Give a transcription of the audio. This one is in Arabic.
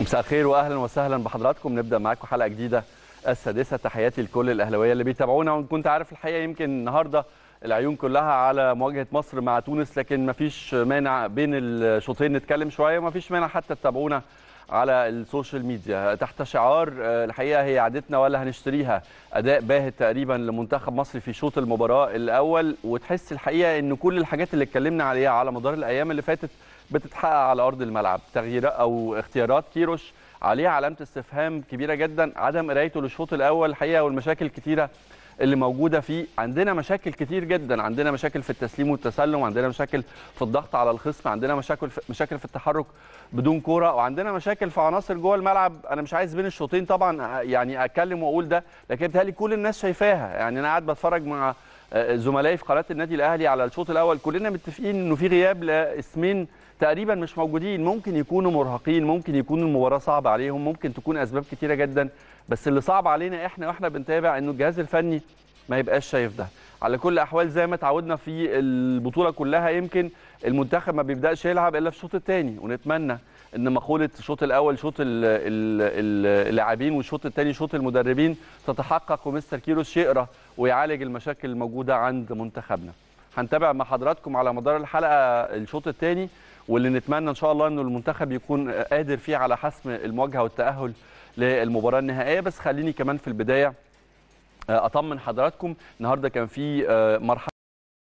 مساء الخير واهلا وسهلا بحضراتكم نبدا معاكم حلقه جديده السادسه تحياتي لكل الاهلاويه اللي بيتابعونا وان كنت عارف الحقيقه يمكن النهارده العيون كلها على مواجهه مصر مع تونس لكن ما فيش مانع بين الشوطين نتكلم شويه وما فيش مانع حتى تتابعونا على السوشيال ميديا تحت شعار آه، الحقيقه هي عادتنا ولا هنشتريها اداء باهت تقريبا لمنتخب مصر في شوط المباراه الاول وتحس الحقيقه ان كل الحاجات اللي اتكلمنا عليها على مدار الايام اللي فاتت بتتحقق على ارض الملعب تغييرات او اختيارات كيروش عليها علامه استفهام كبيره جدا عدم قرايته للشوط الاول الحقيقه والمشاكل كتيره اللي موجوده فيه عندنا مشاكل كتير جدا عندنا مشاكل في التسليم والتسلم عندنا مشاكل في الضغط على الخصم عندنا مشاكل في مشاكل في التحرك بدون كوره وعندنا مشاكل في عناصر جوه الملعب انا مش عايز بين الشوطين طبعا يعني اتكلم واقول ده لكن بتهيألي كل الناس شايفاها يعني انا قاعد بتفرج مع زملائي في قناه النادي الاهلي على الشوط الاول كلنا متفقين انه في غياب لاسمين تقريبا مش موجودين ممكن يكونوا مرهقين ممكن يكون المباراه صعبه عليهم ممكن تكون اسباب كتيره جدا بس اللي صعب علينا احنا واحنا بنتابع انه الجهاز الفني ما يبقاش شايف ده على كل الاحوال زي ما اتعودنا في البطوله كلها يمكن المنتخب ما بيبداش يلعب الا في الشوط الثاني ونتمنى ان مقوله الشوط الاول شوط اللاعبين والشوط الثاني شوط المدربين تتحقق ومستر كيروس يقرا ويعالج المشاكل الموجوده عند منتخبنا هنتابع مع حضراتكم على مدار الحلقه الشوط الثاني واللي نتمنى ان شاء الله انه المنتخب يكون قادر فيه على حسم المواجهه والتاهل للمباراه النهائيه بس خليني كمان في البدايه اطمن حضراتكم النهارده كان في آه، مرحله